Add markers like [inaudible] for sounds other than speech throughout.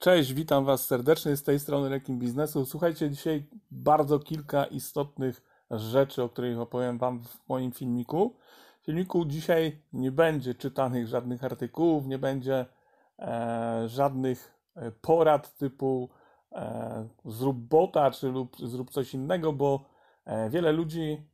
Cześć, witam Was serdecznie z tej strony Rekin Biznesu. Słuchajcie, dzisiaj bardzo kilka istotnych rzeczy, o których opowiem Wam w moim filmiku. W filmiku dzisiaj nie będzie czytanych żadnych artykułów, nie będzie e, żadnych e, porad typu e, zrób bota czy lub zrób coś innego, bo e, wiele ludzi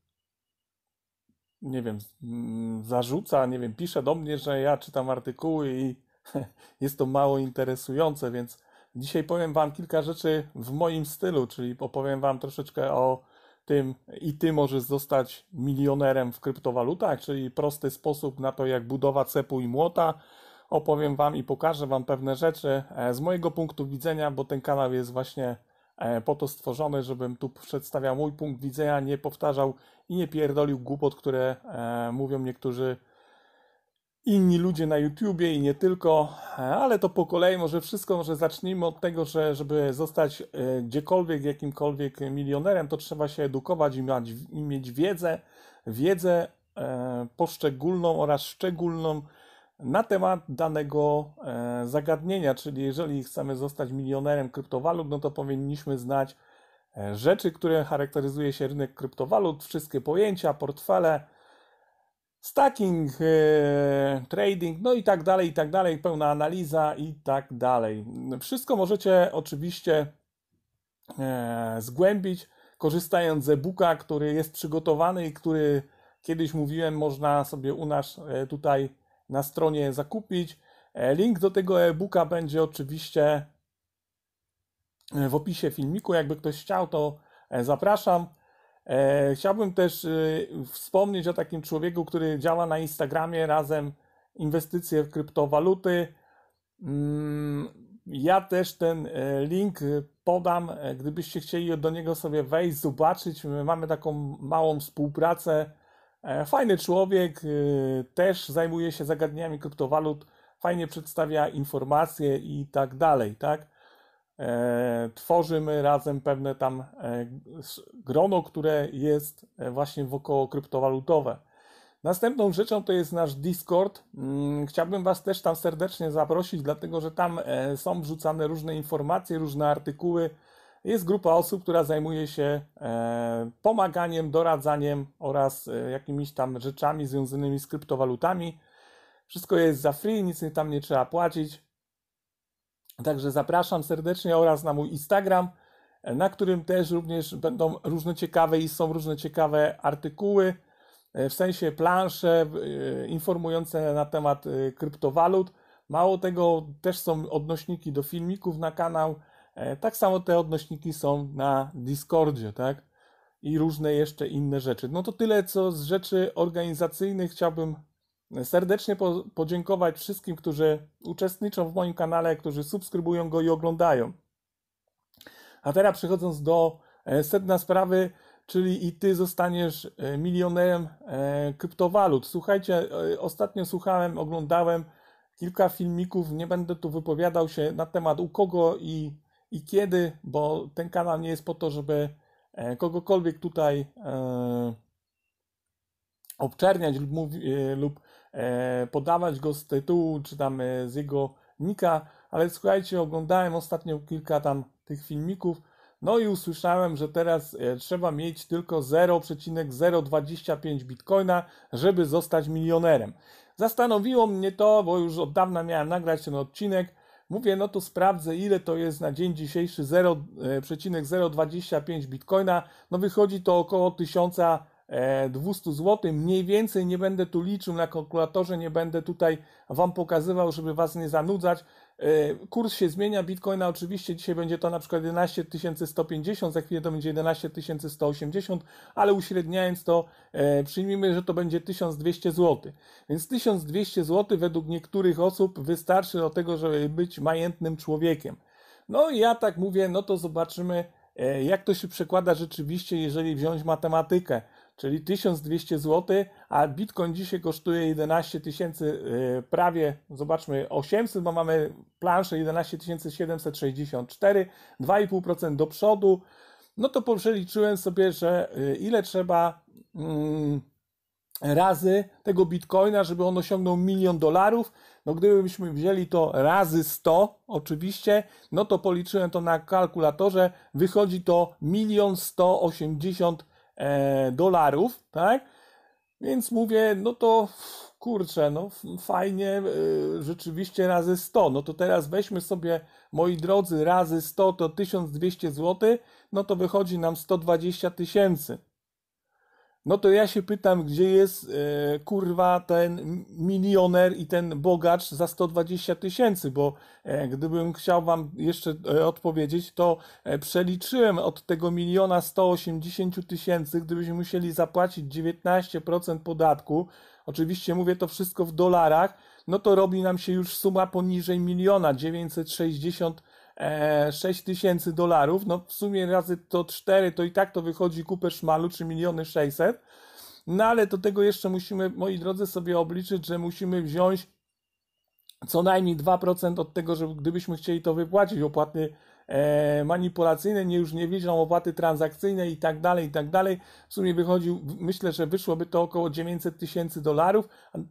nie wiem, mm, zarzuca, nie wiem, pisze do mnie, że ja czytam artykuły i [laughs] jest to mało interesujące, więc dzisiaj powiem Wam kilka rzeczy w moim stylu, czyli opowiem Wam troszeczkę o tym i Ty możesz zostać milionerem w kryptowalutach, czyli prosty sposób na to, jak budowa cepu i młota. Opowiem Wam i pokażę Wam pewne rzeczy e, z mojego punktu widzenia, bo ten kanał jest właśnie e, po to stworzony, żebym tu przedstawiał mój punkt widzenia, nie powtarzał i nie pierdolił głupot, które e, mówią niektórzy inni ludzie na YouTubie i nie tylko, e, ale to po kolei może wszystko, może zacznijmy od tego, że żeby zostać e, gdziekolwiek, jakimkolwiek milionerem, to trzeba się edukować i mieć, i mieć wiedzę, wiedzę e, poszczególną oraz szczególną na temat danego zagadnienia, czyli jeżeli chcemy zostać milionerem kryptowalut, no to powinniśmy znać rzeczy, które charakteryzuje się rynek kryptowalut, wszystkie pojęcia, portfele, Stacking, e, trading, no i tak dalej, i tak dalej, pełna analiza i tak dalej. Wszystko możecie oczywiście e, zgłębić, korzystając z e-booka, który jest przygotowany i który kiedyś mówiłem, można sobie u nas e, tutaj na stronie zakupić. Link do tego e-booka będzie oczywiście w opisie filmiku. Jakby ktoś chciał, to zapraszam. E, chciałbym też e, wspomnieć o takim człowieku, który działa na Instagramie razem inwestycje w kryptowaluty. Mm, ja też ten e, link podam, gdybyście chcieli do niego sobie wejść, zobaczyć. My mamy taką małą współpracę. Fajny człowiek, też zajmuje się zagadnieniami kryptowalut, fajnie przedstawia informacje i tak dalej, tak? E, tworzymy razem pewne tam e, grono, które jest e, właśnie wokoło kryptowalutowe. Następną rzeczą to jest nasz Discord. Mm, chciałbym Was też tam serdecznie zaprosić, dlatego że tam są wrzucane różne informacje, różne artykuły. Jest grupa osób, która zajmuje się pomaganiem, doradzaniem oraz jakimiś tam rzeczami związanymi z kryptowalutami. Wszystko jest za free, nic tam nie trzeba płacić. Także zapraszam serdecznie oraz na mój Instagram, na którym też również będą różne ciekawe i są różne ciekawe artykuły, e, w sensie plansze e, informujące na temat e, kryptowalut. Mało tego, też są odnośniki do filmików na kanał. Tak samo te odnośniki są na Discordzie, tak? I różne jeszcze inne rzeczy. No to tyle, co z rzeczy organizacyjnych chciałbym serdecznie po, podziękować wszystkim, którzy uczestniczą w moim kanale, którzy subskrybują go i oglądają. A teraz przechodząc do e, sedna sprawy, czyli i ty zostaniesz e, milionerem e, kryptowalut. Słuchajcie, ostatnio słuchałem, oglądałem kilka filmików, nie będę tu wypowiadał się na temat u kogo i, i kiedy, bo ten kanał nie jest po to, żeby kogokolwiek tutaj obczerniać lub, mówi, lub E, podawać go z tytułu, czy tam z jego nika, ale słuchajcie, oglądałem ostatnio kilka tam tych filmików, no i usłyszałem, że teraz e, trzeba mieć tylko 0,025 bitcoina, żeby zostać milionerem. Zastanowiło mnie to, bo już od dawna miałem nagrać ten odcinek. Mówię, no to sprawdzę, ile to jest na dzień dzisiejszy 0,025 e, bitcoina. No wychodzi to około 1000 200 e, zł, mniej więcej nie będę tu liczył na kalkulatorze, nie będę tutaj Wam pokazywał, żeby Was nie zanudzać. E, kurs się zmienia, Bitcoina oczywiście dzisiaj będzie to na przykład 11 150, za chwilę to będzie 11 180, ale uśredniając to e, przyjmijmy, że to będzie 1200 zł. Więc 1200 zł według niektórych osób wystarczy do tego, żeby być majętnym człowiekiem. No i ja tak mówię, no to zobaczymy jak to się przekłada rzeczywiście, jeżeli wziąć matematykę czyli 1200 zł, a Bitcoin dzisiaj kosztuje 11 tysięcy, y, prawie, zobaczmy, 800, bo mamy planszę 11 764, 2,5% do przodu, no to przeliczyłem sobie, że y, ile trzeba mm, razy tego bitcoina, żeby on osiągnął milion dolarów. No gdybyśmy wzięli to razy 100, oczywiście, no to policzyłem to na kalkulatorze, wychodzi to milion 180 E, dolarów, tak? Więc mówię, no to kurczę, no fajnie, e, rzeczywiście razy 100. No to teraz weźmy sobie, moi drodzy, razy 100 to 1200 zł, no to wychodzi nam 120 tysięcy. No to ja się pytam, gdzie jest e, kurwa ten milioner i ten bogacz za 120 tysięcy, bo e, gdybym chciał wam jeszcze e, odpowiedzieć, to przeliczyłem od tego miliona 180 tysięcy, gdybyśmy musieli zapłacić 19% podatku, oczywiście mówię to wszystko w dolarach, no to robi nam się już suma poniżej miliona 960 6 e, tysięcy dolarów, no w sumie razy to 4, to i tak to wychodzi kupę szmalu, 3 miliony 600. No ale do tego jeszcze musimy, moi drodzy, sobie obliczyć, że musimy wziąć co najmniej 2% od tego, że gdybyśmy chcieli to wypłacić, opłaty e, manipulacyjne, nie już nie liczą opłaty transakcyjne i tak dalej, i tak dalej. W sumie wychodził, myślę, że wyszłoby to około 900 tysięcy dolarów.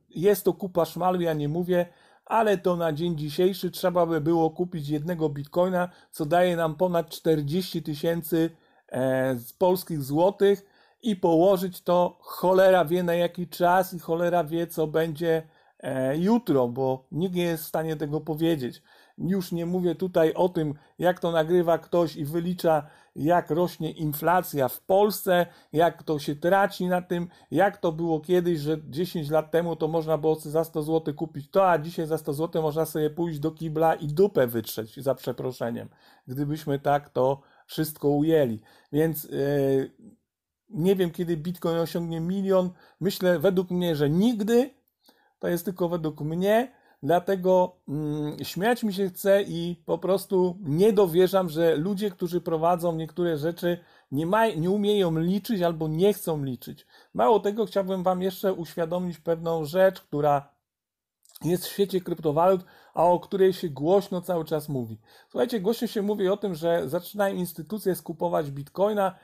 Jest to kupa szmalu, ja nie mówię, ale to na dzień dzisiejszy trzeba by było kupić jednego bitcoina, co daje nam ponad 40 tysięcy e, z polskich złotych i położyć to cholera wie na jaki czas i cholera wie co będzie e, jutro, bo nikt nie jest w stanie tego powiedzieć. Już nie mówię tutaj o tym, jak to nagrywa ktoś i wylicza, jak rośnie inflacja w Polsce, jak to się traci na tym, jak to było kiedyś, że 10 lat temu to można było za 100 zł kupić to, a dzisiaj za 100 zł można sobie pójść do kibla i dupę wytrzeć, za przeproszeniem, gdybyśmy tak to wszystko ujęli. Więc yy, nie wiem, kiedy Bitcoin osiągnie milion. Myślę według mnie, że nigdy. To jest tylko według mnie. Dlatego mm, śmiać mi się chce i po prostu nie dowierzam, że ludzie, którzy prowadzą niektóre rzeczy, nie, ma, nie umieją liczyć albo nie chcą liczyć. Mało tego, chciałbym Wam jeszcze uświadomić pewną rzecz, która jest w świecie kryptowalut, a o której się głośno cały czas mówi. Słuchajcie, głośno się mówi o tym, że zaczynają instytucje skupować bitcoina,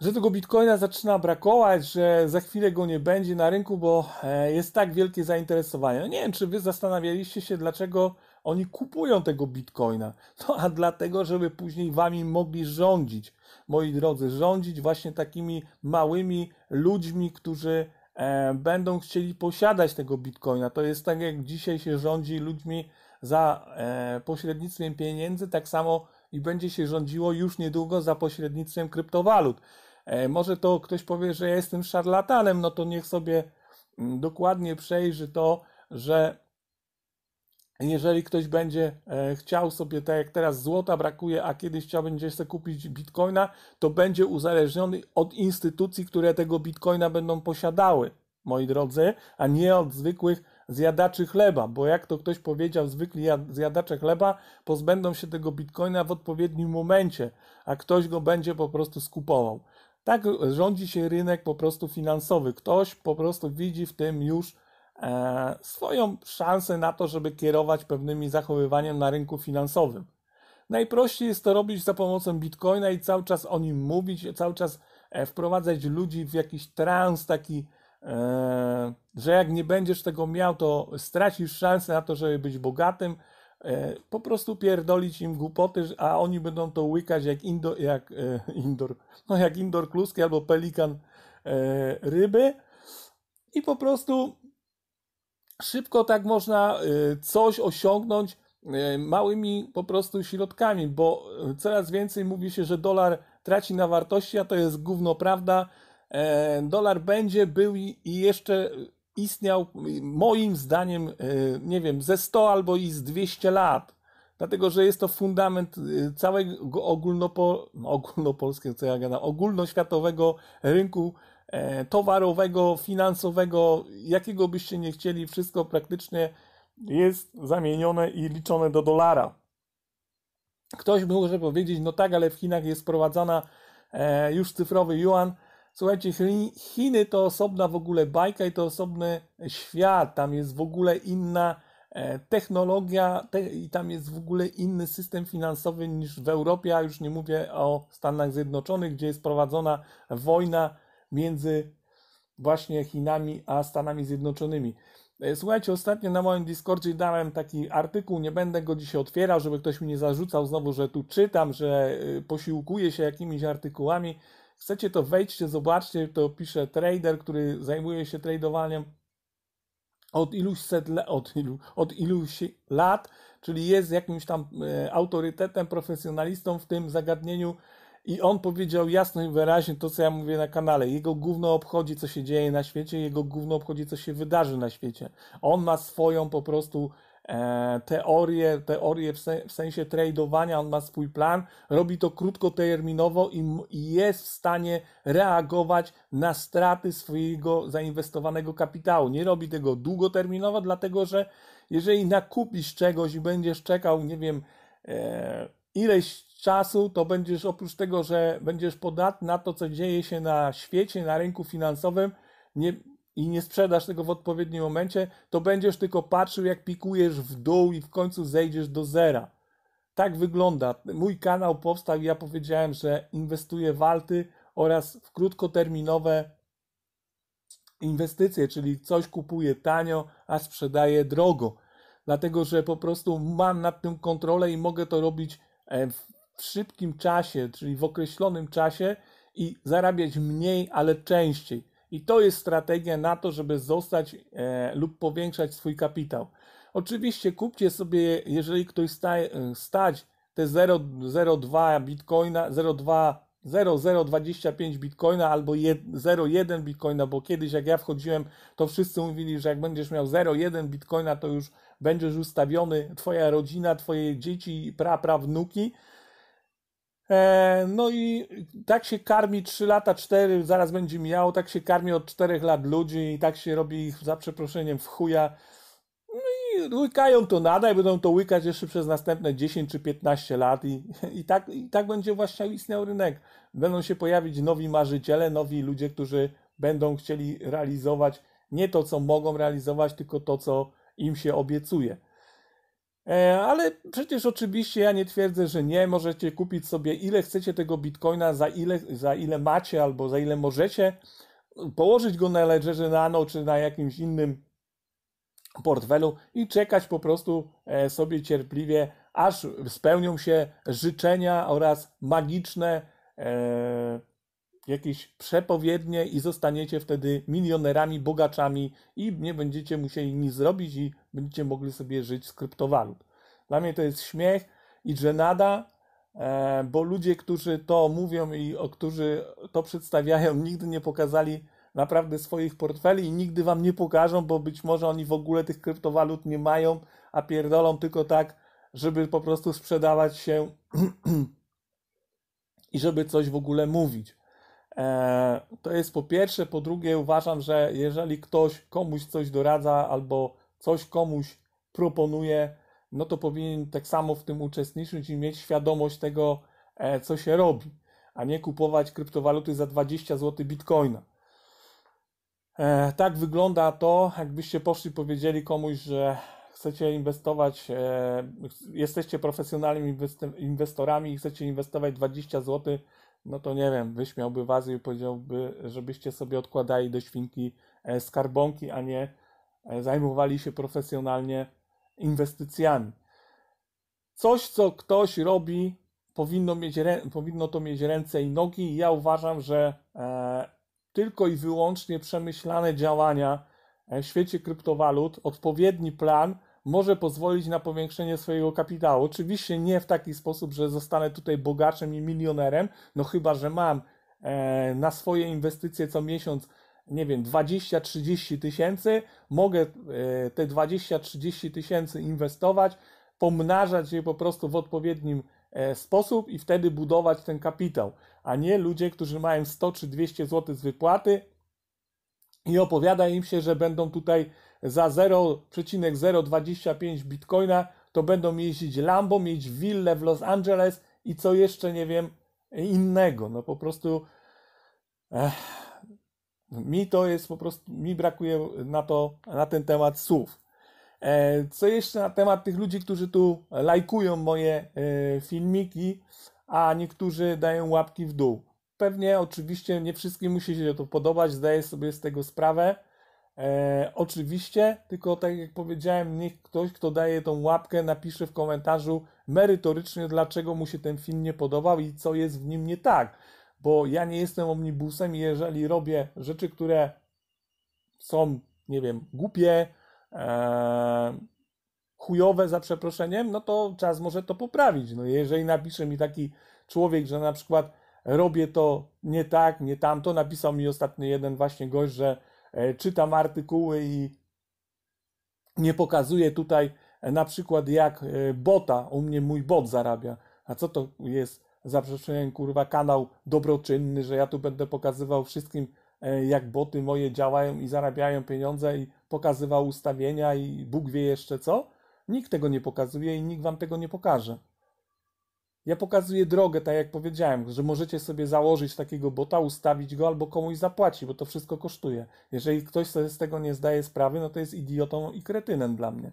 że tego bitcoina zaczyna brakować, że za chwilę go nie będzie na rynku, bo e, jest tak wielkie zainteresowanie. No nie wiem, czy wy zastanawialiście się, dlaczego oni kupują tego bitcoina. No a dlatego, żeby później wami mogli rządzić, moi drodzy, rządzić właśnie takimi małymi ludźmi, którzy e, będą chcieli posiadać tego bitcoina. To jest tak, jak dzisiaj się rządzi ludźmi za e, pośrednictwem pieniędzy, tak samo i będzie się rządziło już niedługo za pośrednictwem kryptowalut. E, może to ktoś powie, że ja jestem szarlatanem, no to niech sobie mm, dokładnie przejrzy to, że jeżeli ktoś będzie e, chciał sobie, tak jak teraz złota brakuje, a kiedyś chciał będzie sobie kupić bitcoina, to będzie uzależniony od instytucji, które tego bitcoina będą posiadały, moi drodzy, a nie od zwykłych zjadaczy chleba, bo jak to ktoś powiedział, zwykli zjadacze chleba pozbędą się tego bitcoina w odpowiednim momencie, a ktoś go będzie po prostu skupował. Tak rządzi się rynek po prostu finansowy. Ktoś po prostu widzi w tym już e, swoją szansę na to, żeby kierować pewnymi zachowywaniem na rynku finansowym. Najprościej jest to robić za pomocą bitcoina i cały czas o nim mówić, cały czas e, wprowadzać ludzi w jakiś trans taki, e, że jak nie będziesz tego miał, to stracisz szansę na to, żeby być bogatym, E, po prostu pierdolić im głupoty, a oni będą to łykać jak, indo, jak e, [laughs] indoor, no jak indor kluski albo pelikan e, ryby i po prostu szybko tak można e, coś osiągnąć e, małymi po prostu środkami, bo e, coraz więcej mówi się, że dolar traci na wartości, a to jest gówno prawda. Dolar będzie był i jeszcze istniał moim zdaniem, y, nie wiem, ze 100 albo i z 200 lat. Dlatego, że jest to fundament y, całego ogólnopo, no, ogólnopolskiego, co ja gadam, ogólnoświatowego rynku e, towarowego, finansowego, jakiego byście nie chcieli, wszystko praktycznie jest zamienione i liczone do dolara. Ktoś może powiedzieć, no tak, ale w Chinach jest wprowadzana e, już cyfrowy yuan, Słuchajcie, Chiny to osobna w ogóle bajka i to osobny świat. Tam jest w ogóle inna e, technologia i tam jest w ogóle inny system finansowy niż w Europie, a już nie mówię o Stanach Zjednoczonych, gdzie jest prowadzona wojna między właśnie Chinami a Stanami Zjednoczonymi. E, słuchajcie, ostatnio na moim Discordzie dałem taki artykuł, nie będę go dzisiaj otwierał, żeby ktoś mi nie zarzucał znowu, że tu czytam, że e, posiłkuję się jakimiś artykułami chcecie, to wejdźcie, zobaczcie, to pisze trader, który zajmuje się tradowaniem od iluś set le, od ilu, od iluś lat, czyli jest jakimś tam e, autorytetem, profesjonalistą w tym zagadnieniu i on powiedział jasno i wyraźnie to, co ja mówię na kanale. Jego główno obchodzi, co się dzieje na świecie, jego główno obchodzi, co się wydarzy na świecie. On ma swoją po prostu E, teorie, teorie w, w sensie tradowania, on ma swój plan, robi to krótkoterminowo i, i jest w stanie reagować na straty swojego zainwestowanego kapitału. Nie robi tego długoterminowo, dlatego że jeżeli nakupisz czegoś i będziesz czekał, nie wiem, e, ileś czasu, to będziesz oprócz tego, że będziesz podatny na to, co dzieje się na świecie, na rynku finansowym, nie, i nie sprzedasz tego w odpowiednim momencie, to będziesz tylko patrzył, jak pikujesz w dół i w końcu zejdziesz do zera. Tak wygląda. Mój kanał powstał i ja powiedziałem, że inwestuję w alty oraz w krótkoterminowe inwestycje, czyli coś kupuję tanio, a sprzedaję drogo. Dlatego, że po prostu mam nad tym kontrolę i mogę to robić e, w szybkim czasie, czyli w określonym czasie i zarabiać mniej, ale częściej. I to jest strategia na to, żeby zostać e, lub powiększać swój kapitał. Oczywiście kupcie sobie, jeżeli ktoś staje, stać te 0,02 bitcoina, 0,25 bitcoina albo 0,1 bitcoina, bo kiedyś jak ja wchodziłem, to wszyscy mówili, że jak będziesz miał 0,1 bitcoina, to już będziesz ustawiony, twoja rodzina, twoje dzieci, praprawnuki. Pra, E, no i tak się karmi 3 lata, 4 zaraz będzie mijało tak się karmi od 4 lat ludzi i tak się robi ich za przeproszeniem w chuja. No i łykają to nadal, będą to łykać jeszcze przez następne 10 czy 15 lat i, i, tak, i tak będzie właśnie istniał rynek. Będą się pojawić nowi marzyciele, nowi ludzie, którzy będą chcieli realizować nie to, co mogą realizować, tylko to, co im się obiecuje. E, ale przecież oczywiście ja nie twierdzę, że nie. Możecie kupić sobie ile chcecie tego bitcoina, za ile, za ile macie albo za ile możecie. Położyć go na Ledgerze Nano czy na jakimś innym portfelu i czekać po prostu e, sobie cierpliwie, aż spełnią się życzenia oraz magiczne. E, jakieś przepowiednie i zostaniecie wtedy milionerami, bogaczami i nie będziecie musieli nic zrobić i będziecie mogli sobie żyć z kryptowalut. Dla mnie to jest śmiech i żenada, e, bo ludzie, którzy to mówią i o, którzy to przedstawiają, [laughs] nigdy nie pokazali naprawdę swoich portfeli i nigdy wam nie pokażą, bo być może oni w ogóle tych kryptowalut nie mają, a pierdolą tylko tak, żeby po prostu sprzedawać się [clears throat] i żeby coś w ogóle mówić. E, to jest po pierwsze, po drugie uważam, że jeżeli ktoś komuś coś doradza albo coś komuś proponuje, no to powinien tak samo w tym uczestniczyć i mieć świadomość tego, e, co się robi, a nie kupować kryptowaluty za 20 zł bitcoina. E, tak wygląda to, jakbyście poszli powiedzieli komuś, że chcecie inwestować, jesteście profesjonalnymi inwestorami i chcecie inwestować 20 zł no to nie wiem, wyśmiałby was i powiedziałby, żebyście sobie odkładali do świnki e, skarbonki, a nie e, zajmowali się profesjonalnie inwestycjami. Coś, co ktoś robi, powinno, mieć, powinno to mieć ręce i nogi, i ja uważam, że e, tylko i wyłącznie przemyślane działania w świecie kryptowalut, odpowiedni plan, może pozwolić na powiększenie swojego kapitału. Oczywiście nie w taki sposób, że zostanę tutaj bogaczem i milionerem, no chyba, że mam e, na swoje inwestycje co miesiąc, nie wiem, 20-30 tysięcy, mogę e, te 20-30 tysięcy inwestować, pomnażać je po prostu w odpowiednim e, sposób i wtedy budować ten kapitał, a nie ludzie, którzy mają 100 czy 200 zł z wypłaty i opowiada im się, że będą tutaj za 0,025 bitcoina, to będą jeździć Lambo, mieć willę w Los Angeles i co jeszcze nie wiem innego. No po prostu ech, mi to jest po prostu, mi brakuje na to, na ten temat słów. E, co jeszcze na temat tych ludzi, którzy tu lajkują moje e, filmiki, a niektórzy dają łapki w dół. Pewnie, oczywiście, nie wszystkim musi się to podobać, zdaję sobie z tego sprawę E, oczywiście, tylko tak jak powiedziałem, niech ktoś, kto daje tą łapkę, napisze w komentarzu merytorycznie, dlaczego mu się ten film nie podobał i co jest w nim nie tak. Bo ja nie jestem omnibusem i jeżeli robię rzeczy, które są, nie wiem, głupie, e, chujowe za przeproszeniem, no to czas może to poprawić. No jeżeli napisze mi taki człowiek, że na przykład robię to nie tak, nie tamto, napisał mi ostatni jeden właśnie gość, że E, czytam artykuły i nie pokazuję tutaj e, na przykład jak e, bota, u mnie mój bot zarabia. A co to jest zaprzeczeniem, kurwa, kanał dobroczynny, że ja tu będę pokazywał wszystkim, jak boty moje działają i zarabiają pieniądze i pokazywał ustawienia i Bóg wie jeszcze co? Nikt tego nie pokazuje i nikt wam tego nie pokaże. Ja pokazuję drogę, tak jak powiedziałem, że możecie sobie założyć takiego bota, ustawić go albo komuś zapłacić, bo to wszystko kosztuje. Jeżeli ktoś sobie z tego nie zdaje sprawy, no to jest idiotą i kretynem dla mnie.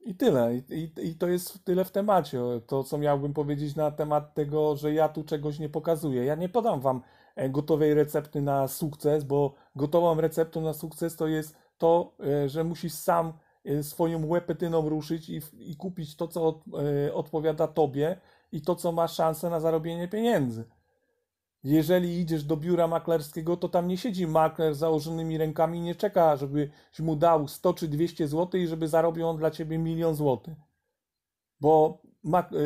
I tyle. I, i, I, to jest tyle w temacie. To, co miałbym powiedzieć na temat tego, że ja tu czegoś nie pokazuję. Ja nie podam wam e, gotowej recepty na sukces, bo gotową receptą na sukces to jest to, e, że musisz sam Y, swoją łepetyną ruszyć i, i kupić to, co od, y, odpowiada tobie i to, co ma szansę na zarobienie pieniędzy. Jeżeli idziesz do biura maklerskiego, to tam nie siedzi makler z założonymi rękami i nie czeka, żebyś mu dał 100 czy 200 zł i żeby zarobił on dla ciebie milion złotych. Bo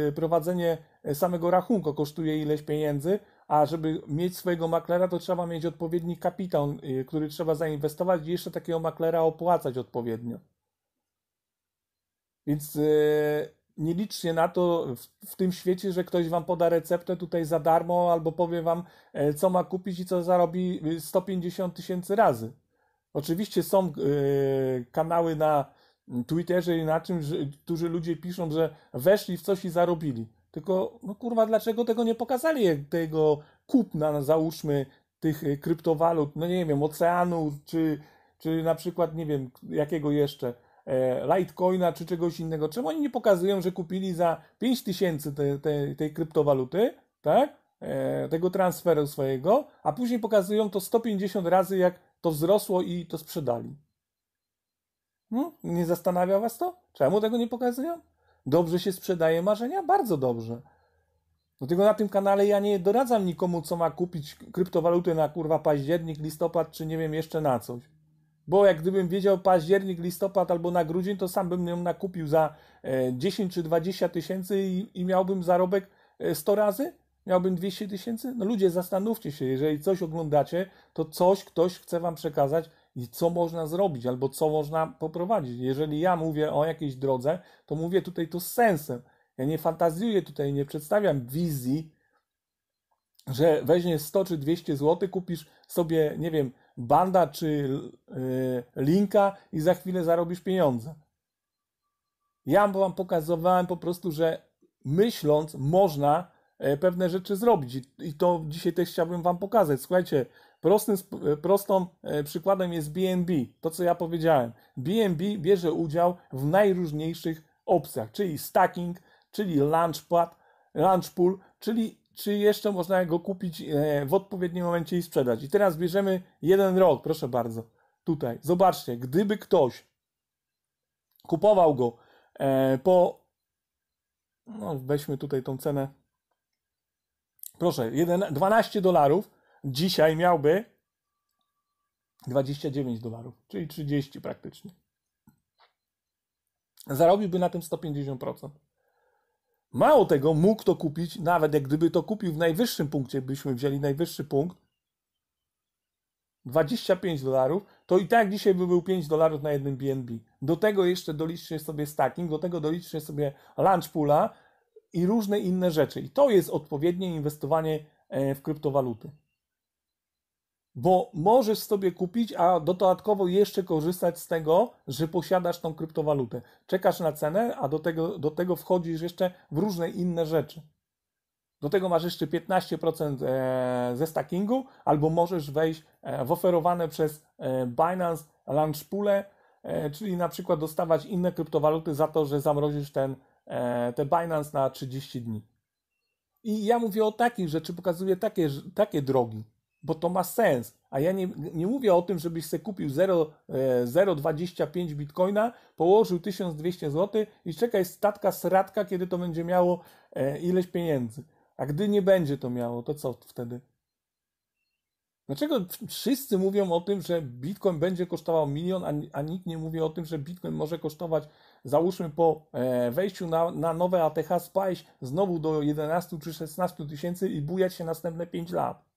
y, prowadzenie samego rachunku kosztuje ileś pieniędzy, a żeby mieć swojego maklera, to trzeba mieć odpowiedni kapitał, który trzeba zainwestować i jeszcze takiego maklera opłacać odpowiednio. Więc e, nie liczcie na to w, w, tym świecie, że ktoś wam poda receptę tutaj za darmo albo powie wam, e, co ma kupić i co zarobi 150 e, tysięcy razy. Oczywiście są kanały na Twitterze i na czym, którzy ludzie piszą, że weszli w coś i zarobili. Tylko, no kurwa, dlaczego tego nie pokazali, tego kupna, załóżmy, tych kryptowalut, no nie wiem, oceanu, czy, czy na przykład, nie wiem, jakiego jeszcze E, Litecoina czy czegoś innego. Czemu oni nie pokazują, że kupili za 5000 te, te, tej kryptowaluty, tak? E, tego transferu swojego, a później pokazują to 150 razy, jak to wzrosło i to sprzedali. Hmm? Nie zastanawia was to? Czemu tego nie pokazują? Dobrze się sprzedaje marzenia? Bardzo dobrze. Dlatego no na tym kanale ja nie doradzam nikomu, co ma kupić kryptowalutę na kurwa październik, listopad, czy nie wiem jeszcze na coś. Bo jak gdybym wiedział październik, listopad albo na grudzień, to sam bym ją nakupił za 10 e, czy 20 tysięcy i, i miałbym zarobek 100 e, razy? Miałbym 200 tysięcy? No ludzie, zastanówcie się, jeżeli coś oglądacie, to coś ktoś chce wam przekazać i co można zrobić, albo co można poprowadzić. Jeżeli ja mówię o jakiejś drodze, to mówię tutaj to z sensem. Ja nie fantazjuję tutaj, nie przedstawiam wizji, że weźmiesz 100 czy 200 zł, kupisz sobie, nie wiem, banda czy y, linka i za chwilę zarobisz pieniądze. Ja wam pokazywałem po prostu, że myśląc można e, pewne rzeczy zrobić i to dzisiaj też chciałbym wam pokazać. Słuchajcie, prostym, e, prostą e, przykładem jest BNB, to co ja powiedziałem. BNB bierze udział w najróżniejszych opcjach, czyli stacking, czyli launchpad, launchpool, czyli czy jeszcze można go kupić e, w odpowiednim momencie i sprzedać. I teraz bierzemy jeden rok, proszę bardzo. Tutaj, zobaczcie, gdyby ktoś kupował go e, po. No, weźmy tutaj tą cenę. Proszę, 12 dolarów. Dzisiaj miałby 29 dolarów, czyli 30 praktycznie. Zarobiłby na tym 150%. Mało tego, mógł to kupić, nawet jak gdyby to kupił w najwyższym punkcie, byśmy wzięli najwyższy punkt, 25 dolarów, to i tak dzisiaj by był 5 dolarów na jednym BNB. Do tego jeszcze doliczcie sobie stacking, do tego doliczcie sobie lunch pula i różne inne rzeczy. I to jest odpowiednie inwestowanie e, w kryptowaluty bo możesz sobie kupić, a dodatkowo jeszcze korzystać z tego, że posiadasz tą kryptowalutę. Czekasz na cenę, a do tego, do tego wchodzisz jeszcze w różne inne rzeczy. Do tego masz jeszcze 15% e, ze stackingu, albo możesz wejść e, w oferowane przez e, Binance launch poole, czyli na przykład dostawać inne kryptowaluty za to, że zamrozisz ten, te Binance na 30 dni. I ja mówię o takich rzeczy, pokazuję takie, takie drogi bo to ma sens. A ja nie, nie mówię o tym, żebyś sobie kupił 0,25 e, bitcoina, położył 1200 zł i czekaj statka sratka, kiedy to będzie miało e, ileś pieniędzy. A gdy nie będzie to miało, to co wtedy? Dlaczego wszyscy mówią o tym, że bitcoin będzie kosztował milion, a, a nikt nie mówi o tym, że bitcoin może kosztować, załóżmy po e, wejściu na, na nowe ATH, spaść znowu do 11 czy 16 tysięcy i bujać się następne 5 lat?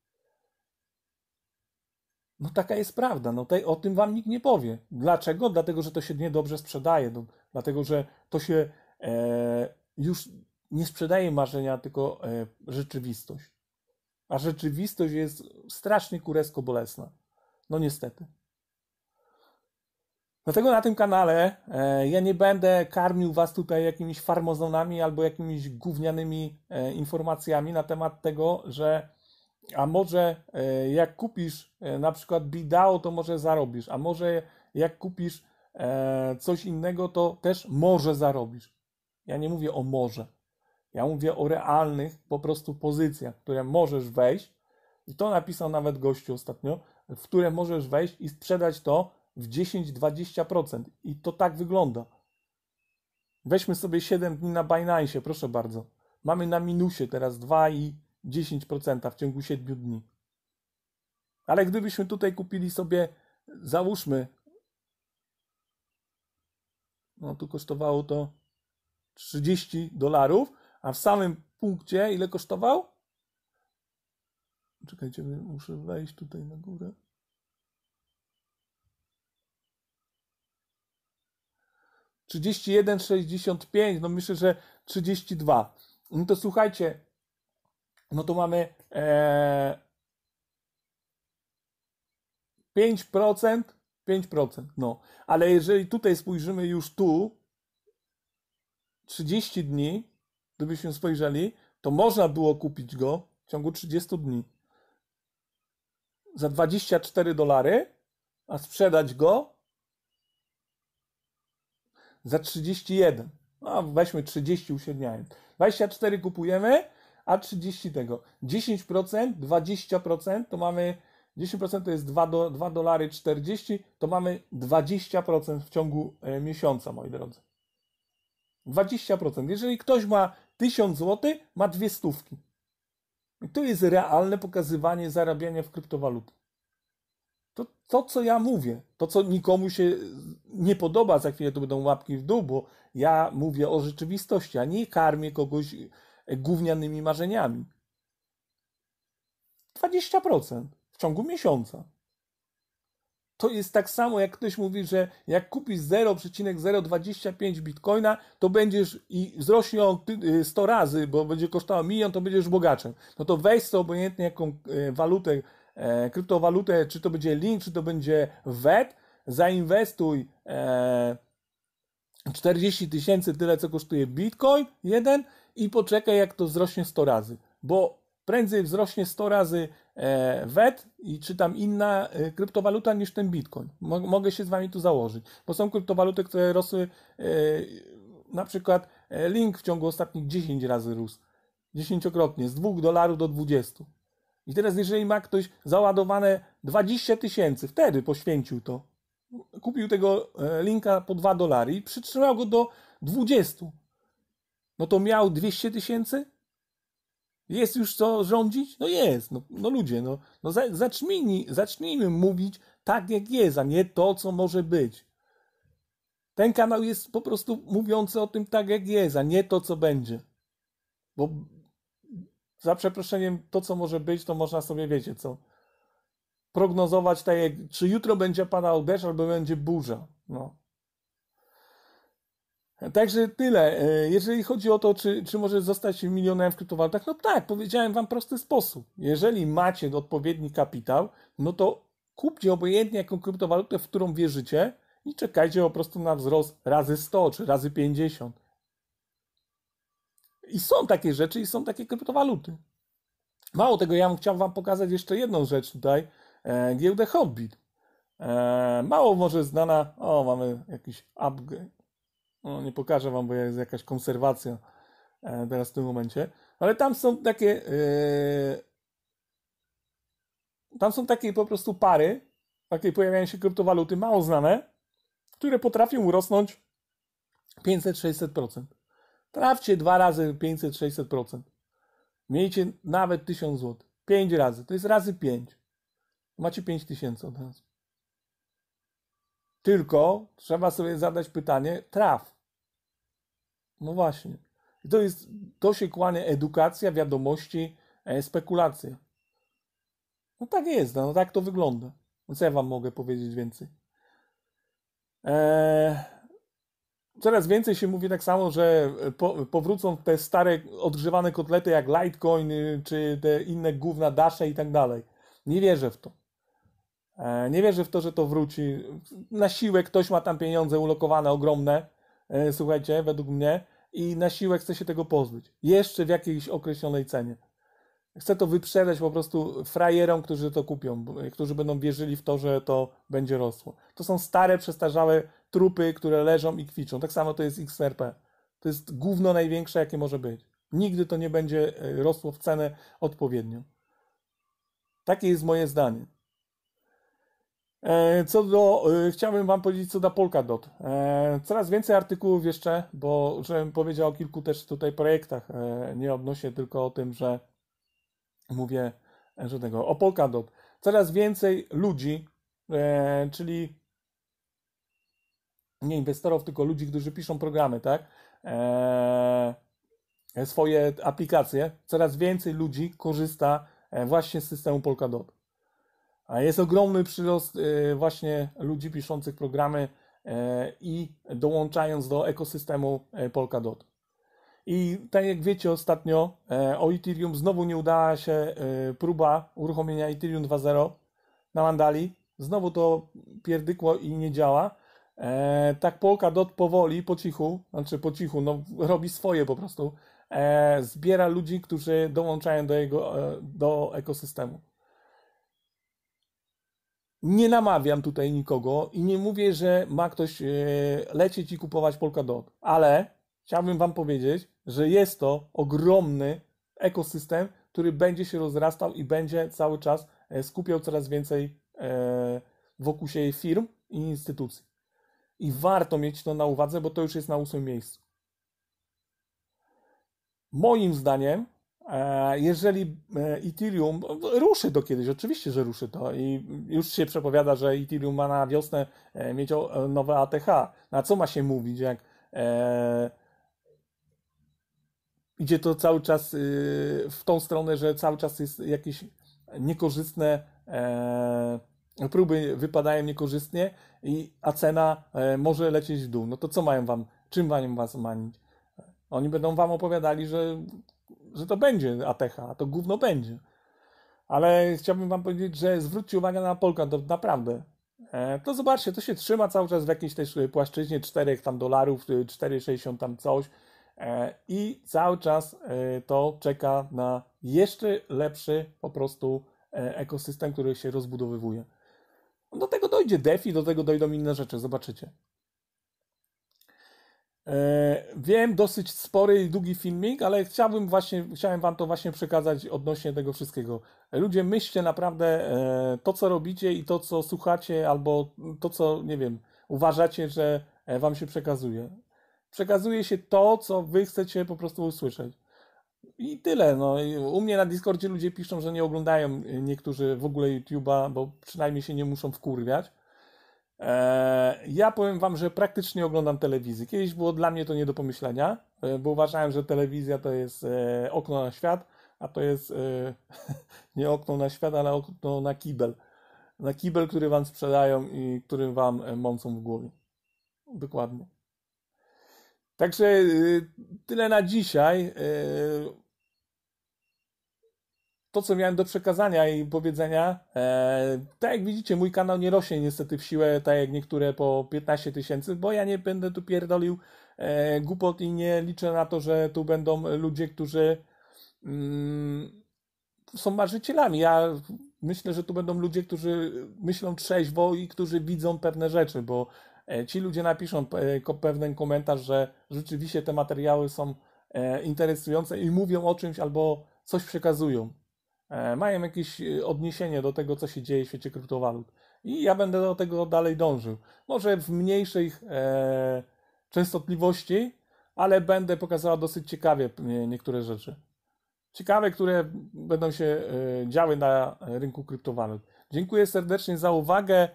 No taka jest prawda, no tej, o tym wam nikt nie powie. Dlaczego? Dlatego, że to się niedobrze sprzedaje, no, dlatego, że to się e, już nie sprzedaje marzenia, tylko e, rzeczywistość. A rzeczywistość jest strasznie kuresko bolesna. No niestety. Dlatego na tym kanale e, ja nie będę karmił was tutaj jakimiś farmozonami albo jakimiś gównianymi e, informacjami na temat tego, że a może e, jak kupisz e, na przykład Bidao, to może zarobisz, a może jak kupisz e, coś innego, to też może zarobisz. Ja nie mówię o może. Ja mówię o realnych po prostu pozycjach, które możesz wejść, i to napisał nawet gościu ostatnio, w które możesz wejść i sprzedać to w 10-20%. I to tak wygląda. Weźmy sobie 7 dni na Binance, proszę bardzo. Mamy na minusie teraz 2 i 10% w ciągu 7 dni. Ale gdybyśmy tutaj kupili sobie, załóżmy, no tu kosztowało to 30 dolarów, a w samym punkcie ile kosztował? Czekajcie, muszę wejść tutaj na górę. Trzydzieści jeden sześćdziesiąt pięć, no myślę, że trzydzieści dwa. No to słuchajcie, no to mamy e, 5%, 5%, no. Ale jeżeli tutaj spojrzymy już tu, 30 dni, gdybyśmy spojrzeli, to można było kupić go w ciągu 30 dni za 24 dolary, a sprzedać go za 31. No, weźmy 30 uśredniając. 24 kupujemy, a 30 tego. 10%, 20% to mamy 10% to jest 2, do, 2 dolary 40, to mamy 20% w ciągu e, miesiąca, moi drodzy. 20%. Jeżeli ktoś ma 1000 zł, ma dwie stówki. I to jest realne pokazywanie zarabiania w kryptowaluty. To, to, co ja mówię, to, co nikomu się nie podoba, za chwilę to będą łapki w dół, bo ja mówię o rzeczywistości, a nie karmię kogoś gównianymi marzeniami. 20% w ciągu miesiąca. To jest tak samo, jak ktoś mówi, że jak kupisz 0,025 bitcoina, to będziesz i wzrośnie on 100 y, razy, bo będzie kosztował milion, to będziesz bogaczem. No to weź sobie obojętnie jaką y, walutę, e, kryptowalutę, czy to będzie link, czy to będzie WET, zainwestuj 40 e, tysięcy, tyle co kosztuje bitcoin, jeden i poczekaj, jak to wzrośnie 100 razy, bo prędzej wzrośnie 100 razy e, WET i czy tam inna e, kryptowaluta niż ten Bitcoin. Mogę się z Wami tu założyć, bo są kryptowaluty, które rosły, e, na przykład Link w ciągu ostatnich 10 razy rósł, dziesięciokrotnie, z 2 dolarów do 20. I teraz, jeżeli ma ktoś załadowane 20 tysięcy, wtedy poświęcił to, kupił tego linka po 2 dolary i przytrzymał go do 20 no to miał 200 tysięcy? Jest już co rządzić? No jest, no, no ludzie, no, no zacznijmy, zacznijmy mówić tak jak jest, a nie to, co może być. Ten kanał jest po prostu mówiący o tym tak jak jest, a nie to, co będzie. Bo za przeproszeniem, to co może być, to można sobie, wiecie co, prognozować tak jak, czy jutro będzie padał deszcz, albo będzie burza. No. Także tyle. E, jeżeli chodzi o to, czy, czy możesz zostać milionerem w kryptowalutach, no tak, powiedziałem wam prosty sposób. Jeżeli macie odpowiedni kapitał, no to kupcie obojętnie jaką kryptowalutę, w którą wierzycie i czekajcie po prostu na wzrost razy 100 czy razy 50. I są takie rzeczy i są takie kryptowaluty. Mało tego, ja bym chciał wam pokazać jeszcze jedną rzecz tutaj. E, giełdę Hobbit. E, mało może znana, o mamy jakiś upgrade, no, nie pokażę wam, bo jest jakaś konserwacja e, teraz w tym momencie. Ale tam są takie. E, tam są takie po prostu pary, takie pojawiają się kryptowaluty mało znane, które potrafią urosnąć 500-600%. Trafcie dwa razy 500-600%. Miejcie nawet 1000 zł. 5 razy. To jest razy 5. Macie 5000 od razu. Tylko trzeba sobie zadać pytanie, traf. No właśnie. I to jest, to się kłania edukacja, wiadomości, e, spekulacje. No tak jest, no tak to wygląda. No co ja wam mogę powiedzieć więcej? E, coraz więcej się mówi tak samo, że e, po, powrócą te stare odgrzewane kotlety jak Litecoin y, czy te inne główne dasze i tak dalej. Nie wierzę w to. nie wierzę w to, że to wróci. Na siłę ktoś ma tam pieniądze ulokowane ogromne E, słuchajcie, według mnie, i na siłę chce się tego pozbyć. Jeszcze w jakiejś określonej cenie. Chcę to wyprzedać po prostu frajerom, którzy to kupią, e, którzy będą wierzyli w to, że to będzie rosło. To są stare, przestarzałe trupy, które leżą i kwiczą. Tak samo to jest XRP. To jest gówno największe, jakie może być. Nigdy to nie będzie e, rosło w cenę odpowiednią. Takie jest moje zdanie. E, co do, e, chciałbym Wam powiedzieć co do Polkadot. E, coraz więcej artykułów jeszcze, bo żebym powiedział o kilku też tutaj projektach, nie odnośnie tylko o tym, że mówię, żadnego. o Polkadot. Coraz więcej ludzi, czyli nie inwestorów, tylko ludzi, którzy piszą programy, tak? Swoje aplikacje. Coraz więcej ludzi korzysta właśnie z systemu Polkadot. A jest ogromny przyrost y, właśnie ludzi piszących programy e, i dołączając do ekosystemu e, Polkadot. I tak jak wiecie ostatnio e, o Ethereum znowu nie udała się próba uruchomienia Ethereum 2.0 na Mandali. Znowu to pierdykło i nie działa. Tak Polkadot powoli, po cichu, znaczy po cichu, no robi swoje po prostu, zbiera ludzi, którzy dołączają do jego do ekosystemu. Nie namawiam tutaj nikogo i nie mówię, że ma ktoś e, lecieć i kupować Polkadot, ale chciałbym Wam powiedzieć, że jest to ogromny ekosystem, który będzie się rozrastał i będzie cały czas e, skupiał coraz więcej e, wokół siebie firm i instytucji. I warto mieć to na uwadze, bo to już jest na ósmym miejscu. Moim zdaniem E, jeżeli e, Ethereum ruszy to kiedyś, oczywiście, że ruszy to i już się przepowiada, że Ethereum ma na wiosnę e, mieć nowe ATH. Na co ma się mówić, jak e, idzie to cały czas y, w tą stronę, że cały czas jest jakieś niekorzystne e, próby wypadają niekorzystnie, i, a cena może lecieć w dół. No to co mają wam, czym mają was manić? Oni będą wam opowiadali, że że to będzie Atecha, a to gówno będzie. Ale chciałbym wam powiedzieć, że zwróćcie uwagę na Polka, to naprawdę. E, to zobaczcie, to się trzyma cały czas w jakiejś tej e, płaszczyźnie 4 tam dolarów, 4,60 e, tam coś i cały czas to czeka na jeszcze lepszy po prostu ekosystem, który się rozbudowywuje. Do tego dojdzie DeFi, do tego dojdą inne rzeczy, zobaczycie. E, wiem, dosyć spory i długi filmik, ale chciałbym właśnie, chciałem wam to właśnie przekazać odnośnie tego wszystkiego. Ludzie, myślcie naprawdę e, to, co robicie i to, co słuchacie, albo to, co, nie wiem, uważacie, że e, wam się przekazuje. Przekazuje się to, co wy chcecie po prostu usłyszeć. I tyle. No. U mnie na Discordzie ludzie piszą, że nie oglądają niektórzy w ogóle YouTube'a, bo przynajmniej się nie muszą wkurwiać. E, ja powiem Wam, że praktycznie oglądam telewizję. Kiedyś było dla mnie to nie do pomyślenia, e, bo uważałem, że telewizja to jest e, okno na świat, a to jest [laughs] nie okno na świat, ale okno na kibel. Na kibel, który Wam sprzedają i którym Wam mącą w głowie. Dokładnie. Także tyle na dzisiaj to, co miałem do przekazania i powiedzenia. E, tak jak widzicie, mój kanał nie rośnie niestety w siłę, tak jak niektóre po 15 tysięcy, bo ja nie będę tu pierdolił e, głupot i nie liczę na to, że tu będą ludzie, którzy mm, są marzycielami. Ja myślę, że tu będą ludzie, którzy myślą trzeźwo i którzy widzą pewne rzeczy, bo e, ci ludzie napiszą e, pewien komentarz, że rzeczywiście te materiały są e, interesujące i mówią o czymś albo coś przekazują. E, mają jakieś e, odniesienie do tego, co się dzieje w świecie kryptowalut. I ja będę do tego dalej dążył. Może w mniejszej e, częstotliwości, ale będę pokazała dosyć ciekawie e, niektóre rzeczy. Ciekawe, które będą się e, działy na rynku kryptowalut. Dziękuję serdecznie za uwagę.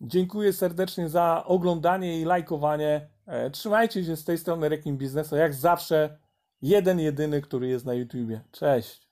Dziękuję serdecznie za oglądanie i lajkowanie. E, trzymajcie się z tej strony Rekin Biznesu. Jak zawsze, jeden jedyny, który jest na YouTubie. Cześć!